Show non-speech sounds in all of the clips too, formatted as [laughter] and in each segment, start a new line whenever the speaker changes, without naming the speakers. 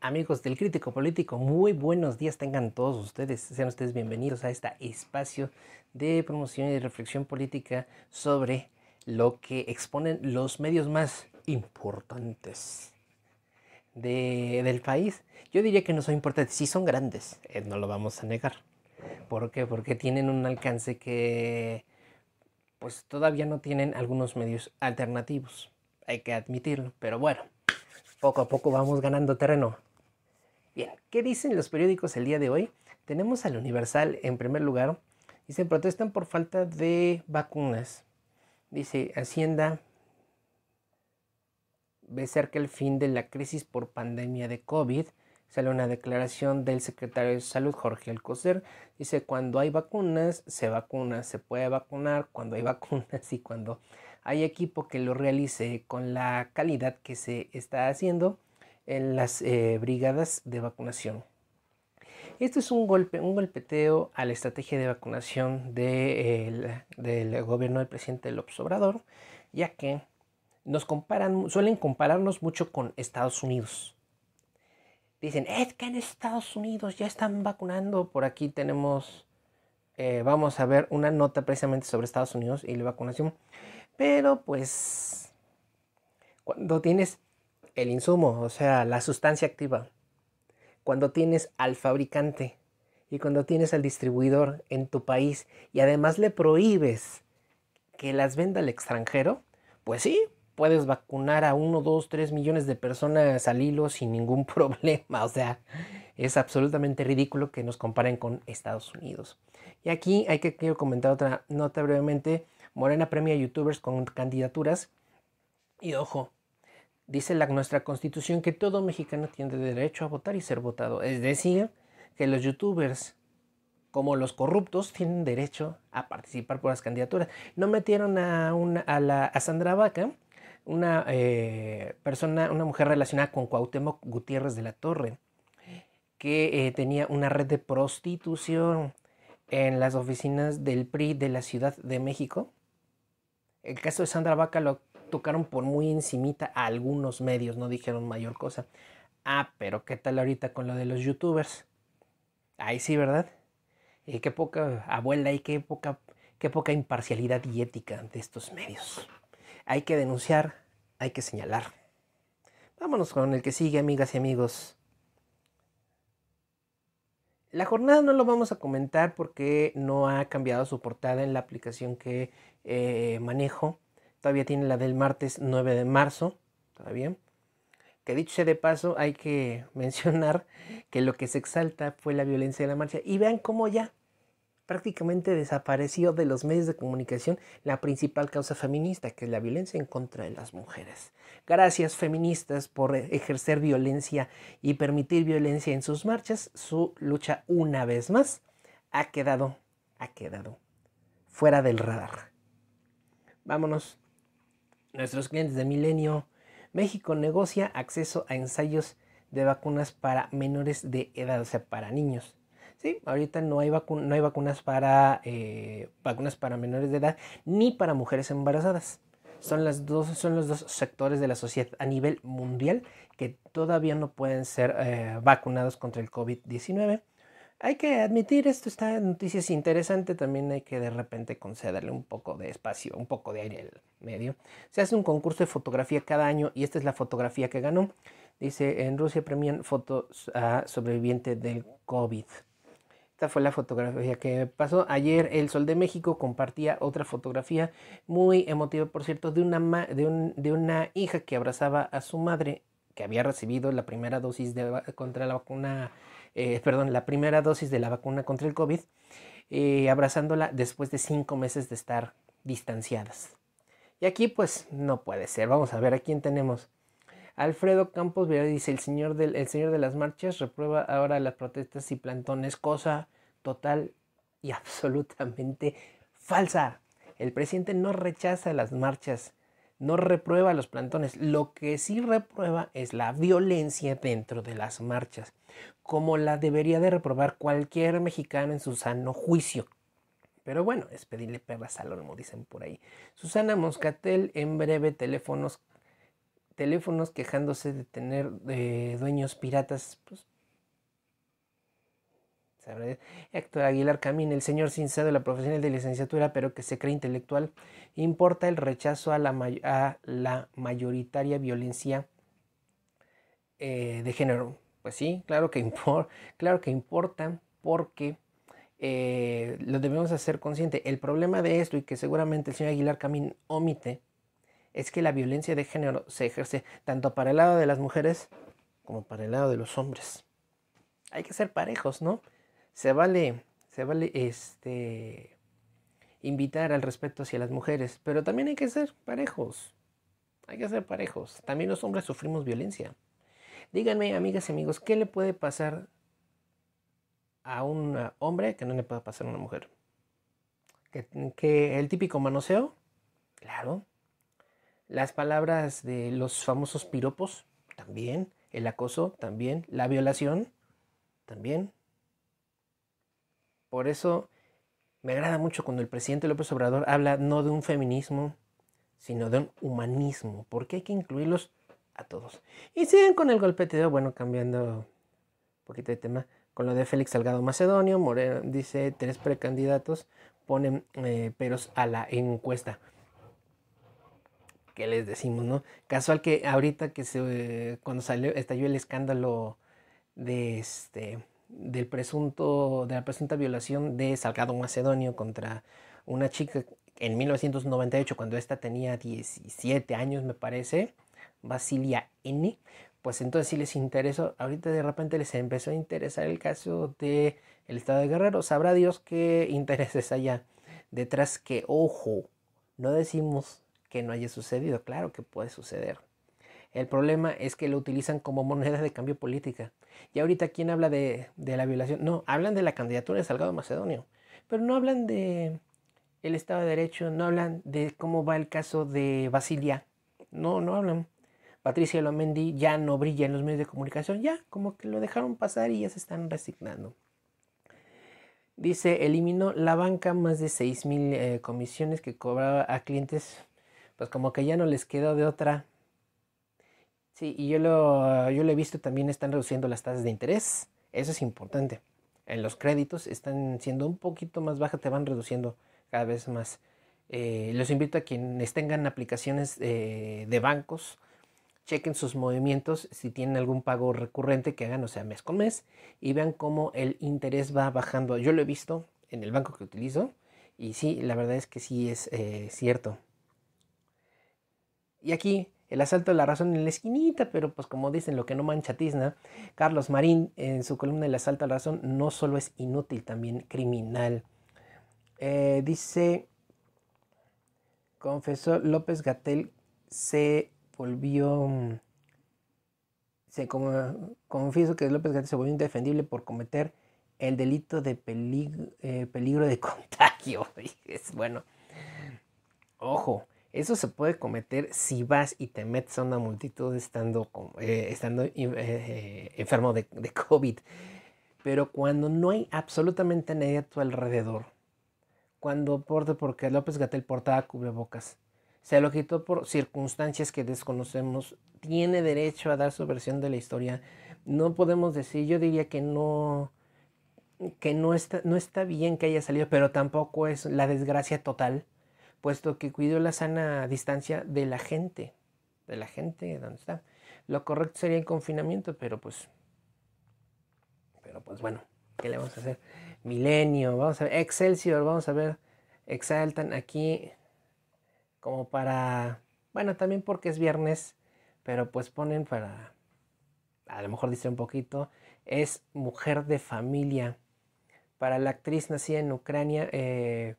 Amigos del Crítico Político, muy buenos días tengan todos ustedes. Sean ustedes bienvenidos a este espacio de promoción y reflexión política sobre lo que exponen los medios más importantes del país. Yo diría que no son importantes, sí son grandes, eh, no lo vamos a negar. ¿Por qué? Porque tienen un alcance que pues todavía no tienen algunos medios alternativos. Hay que admitirlo, pero bueno, poco a poco vamos ganando terreno Bien, ¿qué dicen los periódicos el día de hoy? Tenemos al Universal en primer lugar. Dice, protestan por falta de vacunas. Dice, Hacienda ve cerca el fin de la crisis por pandemia de COVID. Sale una declaración del secretario de Salud, Jorge Alcocer. Dice, cuando hay vacunas, se vacuna, se puede vacunar cuando hay [laughs] vacunas y cuando hay equipo que lo realice con la calidad que se está haciendo, en las eh, brigadas de vacunación. Esto es un golpe, un golpeteo a la estrategia de vacunación del gobierno del presidente López Obrador, ya que nos comparan, suelen compararnos mucho con Estados Unidos. Dicen, es que en Estados Unidos ya están vacunando. Por aquí tenemos, eh, vamos a ver una nota precisamente sobre Estados Unidos y la vacunación. Pero pues, cuando tienes el insumo, o sea, la sustancia activa, cuando tienes al fabricante y cuando tienes al distribuidor en tu país y además le prohíbes que las venda al extranjero, pues sí, puedes vacunar a 1, 2, 3 millones de personas al hilo sin ningún [laughs] problema. O sea, es absolutamente ridículo que nos comparen con Estados Unidos. Y aquí hay que quiero comentar otra nota brevemente. Morena premia a youtubers con candidaturas. Y ojo, dice la, nuestra constitución que todo mexicano tiene derecho a votar y ser votado. Es decir, que los youtubers, como los corruptos, tienen derecho a participar por las candidaturas. No metieron a, una, a, Sandra Vaca, una eh, persona, una mujer relacionada con Cuauhtémoc Gutiérrez de la Torre, que eh, tenía una red de prostitución en las oficinas del PRI de la Ciudad de México. El caso de Sandra Vaca lo tocaron por muy encimita a algunos medios, no dijeron mayor cosa. Ah, pero ¿qué tal ahorita con lo de los youtubers? Ahí sí, ¿verdad? Y qué poca abuela y qué poca, qué poca imparcialidad y ética de estos medios. Hay que denunciar, hay que señalar. Vámonos con el que sigue, amigas y amigos. La jornada no lo vamos a comentar porque no ha cambiado su portada en la aplicación que eh, manejo. Todavía tiene la del martes 9 de marzo. Todavía. Que dicho sea de paso, hay que [laughs] mencionar que lo que se exalta fue la violencia de la marcha. Y vean cómo ya prácticamente desapareció de los medios de comunicación la principal causa feminista, que es la violencia en contra de las mujeres. Gracias feministas por ejercer violencia y permitir violencia en sus marchas. Su lucha una vez más ha quedado, ha quedado fuera del radar. Vámonos Nuestros clientes de Milenio, México negocia acceso a ensayos de vacunas para menores de edad, o sea, para niños. Sí, ahorita no hay, no hay vacunas, para, eh, vacunas para menores de edad ni para mujeres embarazadas. Son, las dos, son los dos sectores de la sociedad a nivel mundial que todavía no pueden ser eh, vacunados contra el COVID-19 hay que admitir esto, esta noticia es interesante, también hay que de repente concederle un poco de espacio, un poco de aire al medio. Se hace un concurso de fotografía cada año y esta es la fotografía que ganó. Dice, en Rusia premian fotos a sobreviviente del COVID. Esta fue la fotografía que pasó. Ayer el Sol de México compartía otra fotografía muy emotiva, por cierto, de una, de una hija que abrazaba a su madre que había recibido la primera dosis de, contra la vacuna eh, perdón, la primera dosis de la vacuna contra el COVID, eh, abrazándola después de cinco meses de estar distanciadas. Y aquí pues no puede ser. Vamos a ver a quién tenemos. Alfredo Campos Vera dice, el señor, del, el señor de las marchas reprueba ahora las protestas y plantones, cosa total y [laughs] absolutamente falsa. El presidente no rechaza las marchas, no reprueba los plantones. Lo que sí reprueba es la violencia dentro de las marchas, como la debería de reprobar cualquier mexicano en su sano juicio. Pero bueno, es pedirle perras al como dicen por ahí. Susana Moscatel, en breve teléfonos, teléfonos quejándose de tener de dueños piratas. Pues, Héctor Aguilar Camín, el señor sin de la profesional de licenciatura, pero que se cree intelectual, importa el rechazo a la, mayoritaria violencia eh, de género. Pues sí, claro que, claro que importa porque eh, lo debemos hacer consciente. El problema de esto y que seguramente el señor Aguilar Camín omite es que la violencia de género se ejerce tanto para el lado de las mujeres como para el lado de los hombres. Hay que ser parejos, ¿no? se vale, se vale este, invitar al respeto hacia las mujeres, pero también hay que ser parejos. Hay que ser parejos. También los hombres sufrimos violencia. Díganme, amigas y amigos, ¿qué le puede pasar a un hombre que no le pueda pasar a una mujer? ¿Que, el típico manoseo? Claro. Las palabras de los famosos piropos, también. El acoso, también. La violación, también. Por eso me agrada mucho cuando el presidente López Obrador habla no de un feminismo, sino de un humanismo, porque hay que incluirlos a todos. Y siguen con el golpeteo, bueno, cambiando un poquito de tema, con lo de Félix Salgado Macedonio, Moreno dice tres precandidatos ponen eh, peros a la encuesta. ¿Qué les decimos, no? Casual que ahorita que se, eh, cuando salió, estalló el escándalo de este del presunto, de la presunta violación de Salgado Macedonio contra una chica en 1998, cuando ésta tenía 17 años, me parece, Basilia N. Pues entonces si les interesó, ahorita de repente les empezó a interesar el caso del el estado de Guerrero. Sabrá Dios qué intereses haya detrás que, ojo, no decimos que no haya sucedido, claro que puede suceder. El problema es que lo utilizan como moneda de cambio política. Y ahorita, ¿quién habla de, la violación? No, hablan de la candidatura de Salgado Macedonio, pero no hablan de el Estado de Derecho, no hablan de cómo va el caso de Basilia, no, no hablan. Patricia Lomendi ya no brilla en los medios de comunicación, ya como que lo dejaron pasar y ya se están resignando. Dice, eliminó la banca más de 6000 mil eh, comisiones que cobraba a clientes, pues como que ya no les quedó de otra Sí, y yo lo, yo he visto también están reduciendo las tasas de interés. Eso es importante. En los créditos están siendo un poquito más bajas, te van reduciendo cada vez más. Eh, los invito a quienes tengan aplicaciones eh, de bancos, chequen sus movimientos, si tienen algún pago recurrente que hagan, o sea, mes con mes, y vean cómo el interés va bajando. Yo lo he visto en el banco que utilizo, y sí, la verdad es que sí es eh, cierto. Y aquí el asalto a la razón en la esquinita, pero pues como dicen, lo que no mancha tizna, Carlos Marín en su columna El asalto a la razón no solo es inútil, también criminal. Eh, dice, confesó López Gatel se volvió, se confieso que López Gatel se volvió indefendible por cometer el delito de peligro, eh, de contagio. [laughs] Es bueno. Eso se puede cometer si vas y te metes a una multitud estando, eh, estando eh, eh, enfermo de, COVID. Pero cuando no hay absolutamente nadie a tu alrededor, cuando porte porque López Gatel portaba cubrebocas, se lo quitó por circunstancias que desconocemos, tiene derecho a dar su versión de la historia. No podemos decir, yo diría que no que no está, no está bien que haya salido, pero tampoco es la desgracia total puesto que cuidó la sana distancia de la gente, de la gente donde está. Lo correcto sería el confinamiento, pero pues, pero pues bueno, ¿qué le vamos a hacer? Milenio, vamos a ver, Excelsior, vamos a ver, exaltan aquí como para, bueno, también porque es viernes, pero pues ponen para, a lo mejor dice un poquito, es mujer de familia. Para la actriz nacida en Ucrania, eh,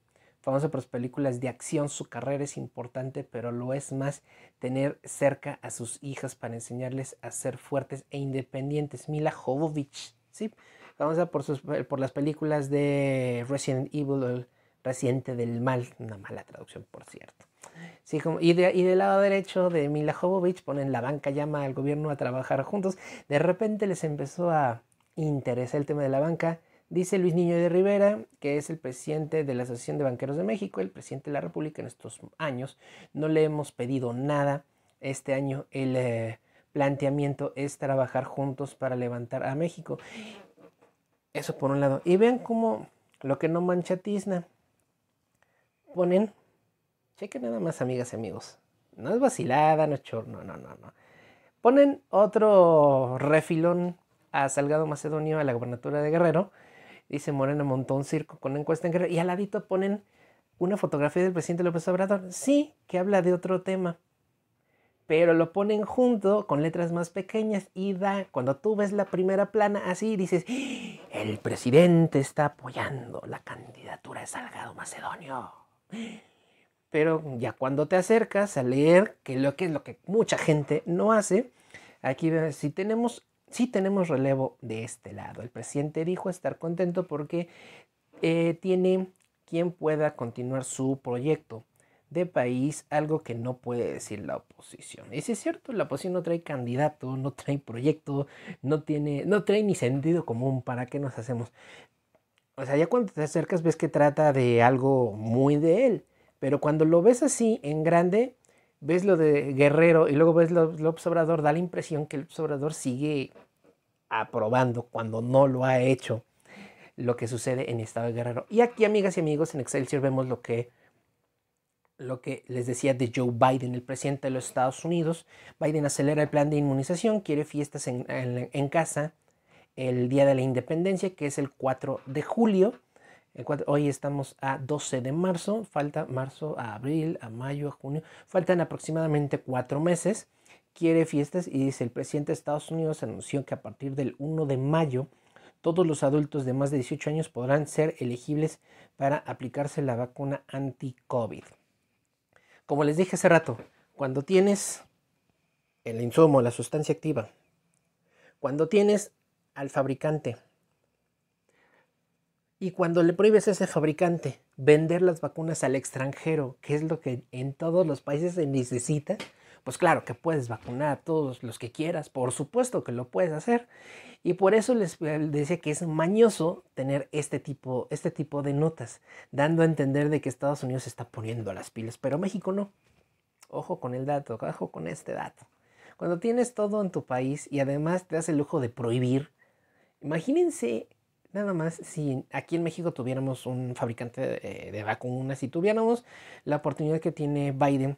a por sus películas de acción, su carrera es importante, pero lo es más tener cerca a sus hijas para enseñarles a ser fuertes e independientes. Mila Jovovich, ¿sí? a por, por las películas de Resident Evil, el reciente del mal, una mala traducción, por cierto. Sí, y, de, y, del lado derecho de Mila Jovovich ponen la banca llama al gobierno a trabajar juntos. De repente les empezó a interesar el tema de la banca Dice Luis Niño de Rivera, que es el presidente de la Asociación de Banqueros de México, el presidente de la República en estos años. No le hemos pedido nada. Este año el eh, planteamiento es trabajar juntos para levantar a México. Eso por un lado. Y vean cómo lo que no mancha tizna. Ponen, chequen nada más amigas y amigos. No es vacilada, no es chorno, no, no, no. Ponen otro refilón a Salgado Macedonio, a la gobernatura de Guerrero Dice Morena Montón Circo con encuesta en Guerrero. Y al ladito ponen una fotografía del presidente López Obrador. Sí, que habla de otro tema. Pero lo ponen junto con letras más pequeñas y da, cuando tú ves la primera plana así, dices, ¡Ah! el presidente está apoyando la candidatura de Salgado Macedonio. Pero ya cuando te acercas a leer, que lo que es lo que mucha gente no hace, aquí si tenemos sí tenemos relevo de este lado. El presidente dijo estar contento porque eh, tiene quien pueda continuar su proyecto de país, algo que no puede decir la oposición. Y si es cierto, la oposición no trae candidato, no trae proyecto, no tiene, no trae ni sentido común, ¿para qué nos hacemos? O sea, ya cuando te acercas ves que trata de algo muy de él, pero cuando lo ves así en grande, ves lo de Guerrero y luego ves lo de López da la impresión que el Obrador sigue aprobando cuando no lo ha hecho lo que sucede en Estado de Guerrero. Y aquí, amigas y amigos, en Excelsior vemos lo que, lo que les decía de Joe Biden, el presidente de los Estados Unidos. Biden acelera el plan de inmunización, quiere fiestas en casa el Día de la Independencia, que es el 4 de julio. Hoy estamos a 12 de marzo, falta marzo a abril, a mayo, a junio, faltan aproximadamente cuatro meses. Quiere fiestas y dice el presidente de Estados Unidos anunció que a partir del 1 de mayo todos los adultos de más de 18 años podrán ser elegibles para aplicarse la vacuna anti-COVID. Como les dije hace rato, cuando tienes el insumo, la sustancia activa, cuando tienes al fabricante, y cuando le prohíbes a ese fabricante vender las vacunas al extranjero, que es lo que en todos los países se necesita, pues claro que puedes vacunar a todos los que quieras, por supuesto que lo puedes hacer. Y por eso les eh, decía que es mañoso tener este tipo, este tipo de notas, dando a entender de que Estados Unidos se está poniendo a las pilas, pero México no. Ojo con el dato, ojo con este dato. Cuando tienes todo en tu país y además te das el lujo de prohibir, imagínense Nada más si aquí en México tuviéramos un fabricante eh, de, vacunas, y tuviéramos la oportunidad que tiene Biden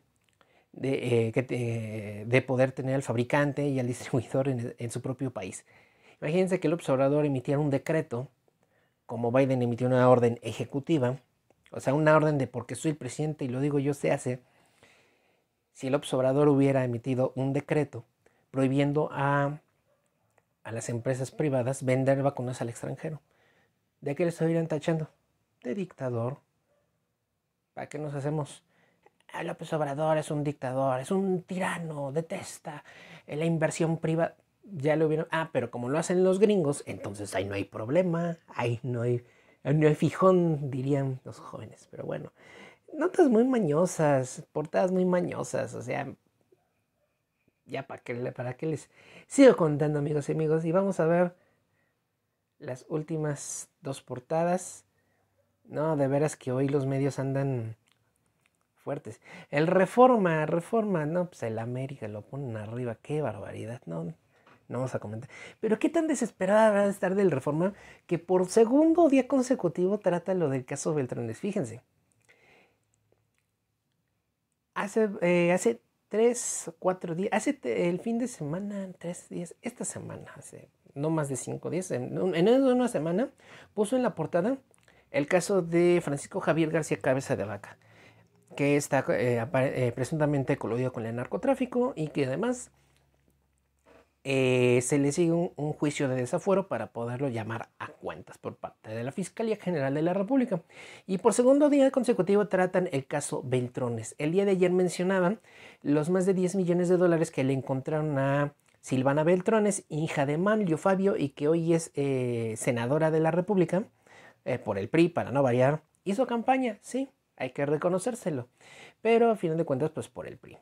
de, eh, poder tener al fabricante y al [laughs] distribuidor en, su propio país. Imagínense que el observador emitiera un decreto, como Biden emitió una orden ejecutiva, o sea, una orden de porque soy el presidente y lo digo yo se hace. Si el observador hubiera emitido un decreto prohibiendo a a las empresas privadas vender vacunas al extranjero. ¿De qué le estuvieran tachando? De dictador. ¿Para qué nos hacemos? Ah, López Obrador es un dictador, es un tirano, detesta eh, la inversión privada. Ya lo vieron. Ah, pero como lo hacen los gringos, entonces ahí no hay problema, ahí no hay, no hay fijón, dirían los jóvenes. Pero bueno, notas muy mañosas, portadas muy mañosas, o sea, ya para qué, para les sigo contando amigos y amigos. Y vamos a ver las últimas dos portadas. No, de veras que hoy los medios andan fuertes. El Reforma, Reforma, no, pues el América lo ponen arriba, qué barbaridad, no, no vamos a comentar. Pero qué tan desesperada habrá de estar del Reforma que por segundo día consecutivo trata lo del caso Beltránes. fíjense. Hace, eh, hace tres o cuatro días, hace el fin de semana, tres días, esta semana, hace no más de cinco días, en, una semana, puso en la portada el caso de Francisco Javier García Cabeza de Vaca, que está eh, eh, presuntamente coludido con el narcotráfico y que además eh, se le sigue un, juicio de desafuero para poderlo llamar a cuentas por parte de la Fiscalía General de la República. Y por segundo día consecutivo tratan el caso Beltrones. El día de ayer mencionaban los más de 10 millones de dólares que le encontraron a Silvana Beltrones, hija de Manlio Fabio y que hoy es eh, senadora de la República, eh, por el PRI, para no variar. Hizo campaña, sí, hay que reconocérselo. Pero a fin de cuentas, pues por el PRI.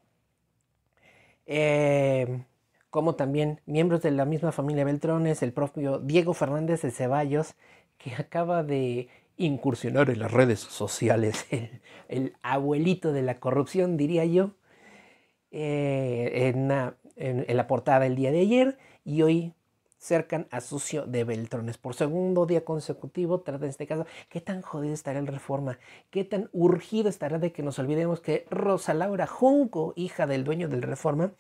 Eh, como también miembros de la misma familia Beltrones, el propio Diego Fernández de Ceballos, que acaba de incursionar en las redes sociales, [laughs] el, abuelito de la corrupción, diría yo, eh, en, en la portada el día de ayer y hoy cercan a sucio de Beltrones. Por segundo día consecutivo trata en este caso qué tan jodido estará el reforma, qué tan urgido estará de que nos olvidemos que Rosa Laura Junco, hija del dueño del reforma,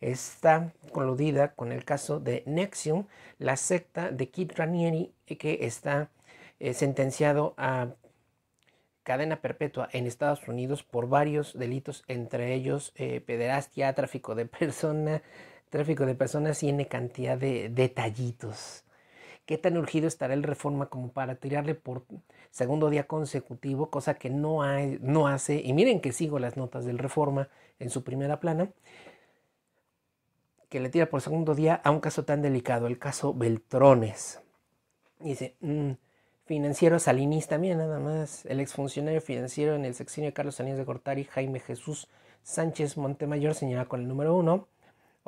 está coludida con el caso de Nexium, la secta de Kit Ranieri que está eh, sentenciado a cadena perpetua en Estados Unidos por varios delitos, entre ellos eh, pederastia, tráfico de [laughs] personas tráfico de personas tiene cantidad de detallitos. ¿Qué tan urgido estará el reforma como para tirarle por segundo día consecutivo? Cosa que no, hay, no hace. Y miren que sigo las notas del reforma en su primera plana. Que le tira por segundo día a un caso tan delicado, el caso Beltrones. Dice, mm, financiero salinista, también, nada más. El exfuncionario financiero en el sexenio de Carlos Salinas de Gortari, Jaime Jesús Sánchez Montemayor, señala con el número uno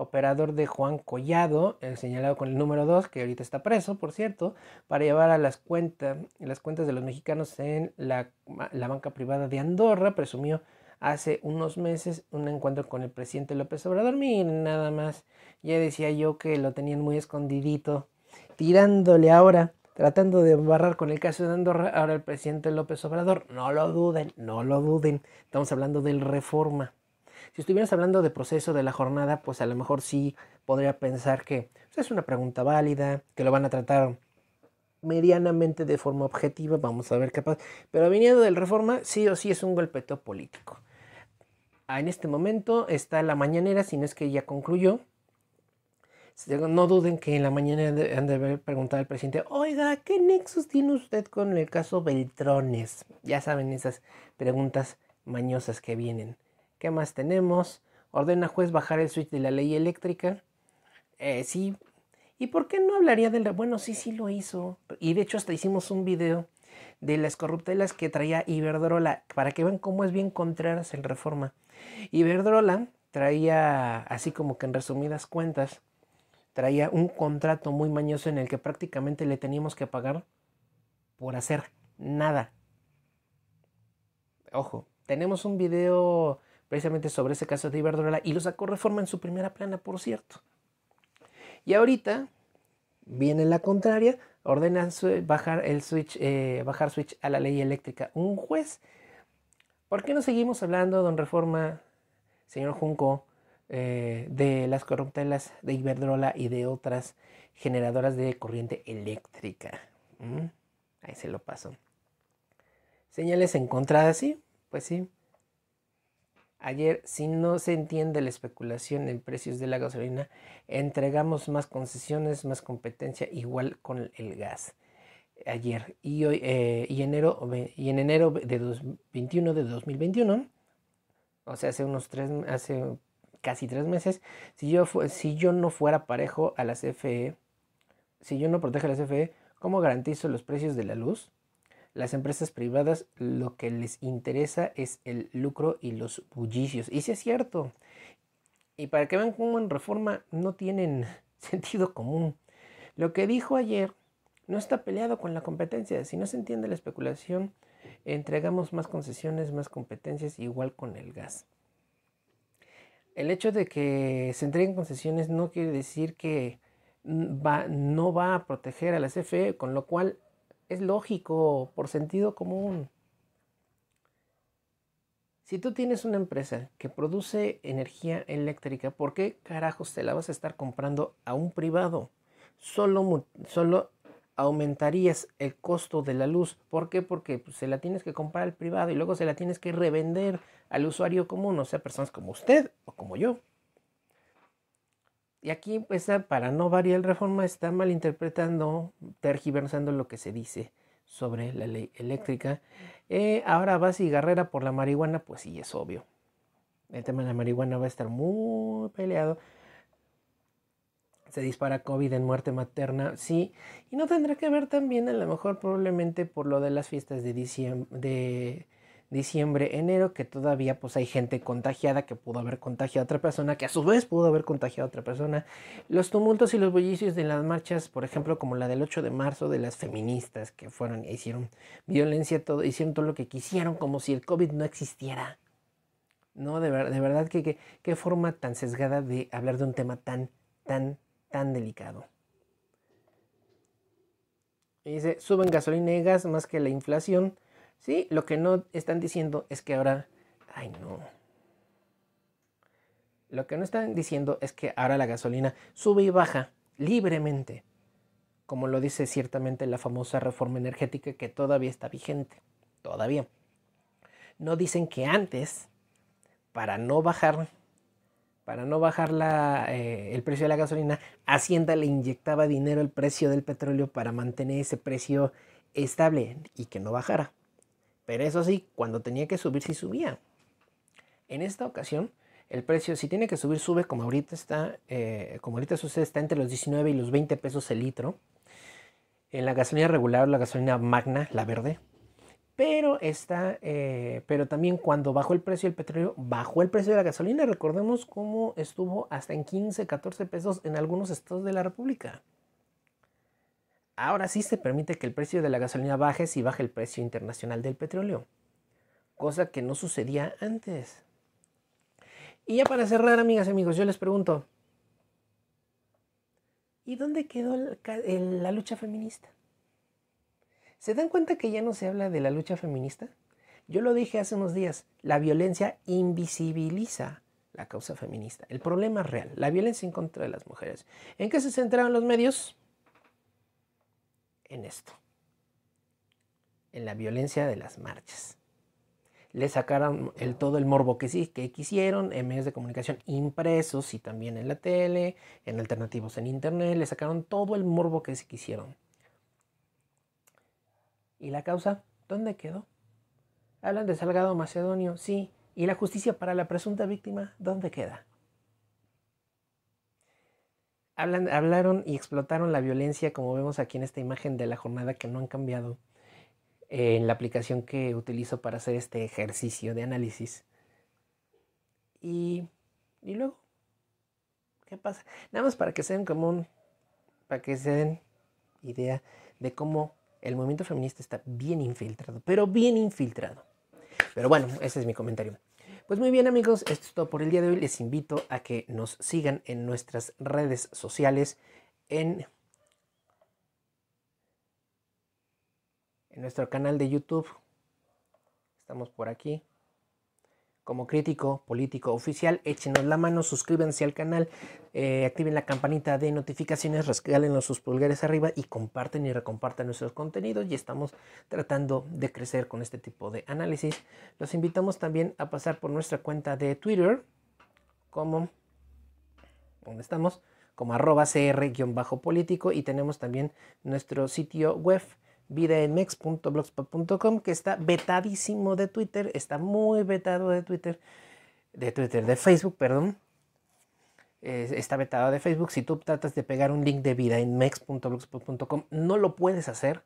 operador de Juan Collado, señalado con el número 2, que ahorita está preso, por cierto, para llevar a las, cuentas las cuentas de los mexicanos en la, banca privada de Andorra, presumió hace unos meses un encuentro con el presidente López Obrador. Miren, nada más, ya decía yo que lo tenían muy escondidito, tirándole ahora, tratando de barrar con el caso de Andorra, ahora el presidente López Obrador. No lo duden, no lo duden, estamos hablando del reforma. Si estuvieras hablando de proceso de la jornada, pues a lo mejor sí podría pensar que pues, es una pregunta válida, que lo van a tratar medianamente de forma objetiva, vamos a ver qué pasa. Pero viniendo del reforma, sí o sí es un golpeteo político. Ah, en este momento está la mañanera, si no es que ya concluyó. No duden que en la mañana han de preguntar al presidente, oiga, ¿qué nexos tiene usted con el caso Beltrones? Ya saben esas preguntas mañosas que vienen. ¿Qué más tenemos? Ordena juez bajar el switch de la ley eléctrica. Eh, sí. ¿Y por qué no hablaría del... Bueno, sí, sí lo hizo. Y de hecho hasta hicimos un video de las corruptelas que traía Iberdrola, para que vean cómo es bien contreras en reforma. Iberdrola traía, así como que en resumidas cuentas, traía un contrato muy mañoso en el que prácticamente le teníamos que pagar por hacer nada. Ojo, tenemos un video precisamente sobre ese caso de Iberdrola, y lo sacó Reforma en su primera plana, por cierto. Y ahorita viene la contraria, ordenan bajar el switch, eh, bajar switch a la ley eléctrica. Un juez. ¿Por qué no seguimos hablando, don Reforma, señor Junco, eh, de las corruptelas de Iberdrola y de otras generadoras de corriente eléctrica? ¿Mm? Ahí se lo paso. Señales encontradas, sí, pues sí. Ayer, si no se entiende la especulación en precios de la gasolina, entregamos más concesiones, más competencia, igual con el gas. Ayer y hoy eh, y enero y en enero de de 2021, o sea, hace unos tres, hace casi tres meses, si yo si yo no fuera parejo a la CFE, si yo no protejo a la CFE, ¿cómo garantizo los precios de la luz? las empresas privadas lo que les interesa es el lucro y los bullicios. Y si es cierto. Y para que vean cómo en reforma no tienen [laughs] sentido común. Lo que dijo ayer no está peleado con la competencia. Si no se entiende la especulación, entregamos más concesiones, más competencias, igual con el gas. El hecho de que se entreguen concesiones no quiere decir que no va a proteger a la CFE, con lo cual es lógico, por sentido común. Si tú tienes una empresa que produce energía eléctrica, ¿por qué carajos te la vas a estar comprando a un privado? Solo, solo aumentarías el costo de la luz. ¿Por qué? Porque pues, se la tienes que comprar al privado y luego se la tienes que revender al usuario común, o sea, personas como usted o como yo. Y aquí, pues, ah, para no variar el reforma, está malinterpretando, tergiversando lo que se dice sobre la ley eléctrica. Eh, ahora ¿va y Garrera por la marihuana, pues sí, es obvio. El tema de la marihuana va a estar muy peleado. Se dispara COVID en muerte materna, sí. Y no tendrá que ver también, a lo mejor, probablemente por lo de las fiestas de diciembre, diciembre, enero, que todavía pues hay gente contagiada que pudo haber contagiado a otra persona, que a su vez pudo haber contagiado a otra persona. Los tumultos y los bullicios de las marchas, por ejemplo, como la del 8 de marzo de las feministas que fueron e hicieron violencia, todo, hicieron todo lo que quisieron, como si el COVID no existiera. No, de, verdad que, qué forma tan sesgada de hablar de un tema tan, tan, tan delicado. Y dice, suben gasolina y gas más que la inflación. ¿sí? Lo que no están diciendo es que ahora, ay no. Lo que no están diciendo es que ahora la gasolina sube y baja libremente, como lo dice ciertamente la famosa reforma energética que todavía está vigente, todavía. No dicen que antes, para no bajar, para no bajar la, eh, el precio de la gasolina, Hacienda le inyectaba dinero al precio del petróleo para mantener ese precio estable y que no bajara. Pero eso sí, cuando tenía que subir, sí subía. En esta ocasión, el precio, si tiene que subir, sube, como ahorita está, eh, como ahorita sucede, está entre los 19 y los 20 pesos el litro. En la gasolina regular, la gasolina magna, la verde. Pero está, eh, pero también cuando bajó el precio del petróleo, bajó el precio de la gasolina. Recordemos cómo estuvo hasta en 15, 14 pesos en algunos estados de la República. Ahora sí se permite que el precio de la gasolina baje si baja el precio internacional del petróleo, cosa que no sucedía antes. Y ya para cerrar, amigas y amigos, yo les pregunto, ¿y dónde quedó la lucha feminista? ¿Se dan cuenta que ya no se habla de la lucha feminista? Yo lo dije hace unos días, la violencia invisibiliza la causa feminista, el problema real, la violencia en contra de las mujeres. ¿En qué se centraron los medios? en esto, en la violencia de las marchas. Le sacaron el, todo el morbo que sí, que quisieron, en medios de comunicación impresos y también en la tele, en alternativos en internet, le sacaron todo el morbo que sí quisieron. ¿Y la causa? ¿Dónde quedó? Hablan de Salgado Macedonio, sí. ¿Y la justicia para la presunta víctima? ¿Dónde queda? hablaron y explotaron la violencia, como vemos aquí en esta imagen de la jornada que no han cambiado eh, en la aplicación que utilizo para hacer este ejercicio de análisis. Y, y luego, ¿qué pasa? Nada más para que se den común, para que se den idea de cómo el movimiento feminista está bien infiltrado, pero bien infiltrado. Pero bueno, ese es mi comentario. Pues muy bien amigos, esto es todo por el día de hoy. Les invito a que nos sigan en nuestras redes sociales, en, en nuestro canal de YouTube. Estamos por aquí como crítico político oficial, échenos la mano, suscríbanse al canal, eh, activen la campanita de notificaciones, los sus pulgares arriba y comparten y recompartan nuestros contenidos. Y estamos tratando de crecer con este tipo de análisis. Los invitamos también a pasar por nuestra cuenta de Twitter, como donde estamos, como arroba cr-político y tenemos también nuestro sitio web vidaenmex.blogspot.com, que está vetadísimo de Twitter, está muy vetado de Twitter, de Twitter, de Facebook, perdón. está vetado de Facebook. Si tú tratas de pegar un link de vidaenmex.blogspot.com, no lo puedes hacer.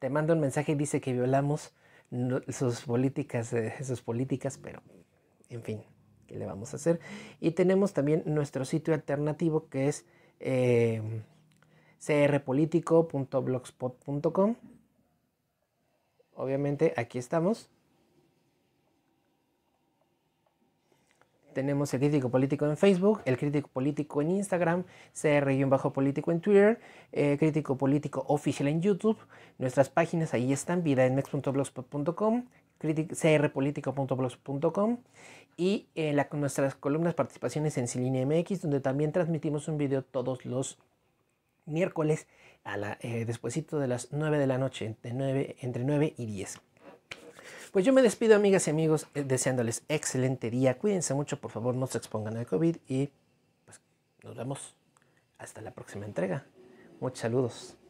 Te manda un mensaje y dice que violamos sus políticas, eh, sus políticas, pero en fin, ¿qué le vamos a hacer? Y tenemos también nuestro sitio alternativo que es... Eh, crpolitico.blogspot.com. Obviamente aquí estamos. Tenemos el crítico político en Facebook, el crítico político en Instagram, CR-político en Twitter, eh, crítico político oficial en YouTube. Nuestras páginas ahí están, vidaenmex.blogspot.com, crpolitico.blogspot.com y con eh, nuestras columnas participaciones en Cilinia MX, donde también transmitimos un video todos los miércoles a la, eh, despuesito de las 9 de la noche, entre 9, entre 9 y 10. Pues yo me despido, amigas y amigos, eh, deseándoles excelente día. Cuídense mucho, por favor, no se expongan al COVID y pues, nos vemos hasta la próxima entrega. Muchos saludos.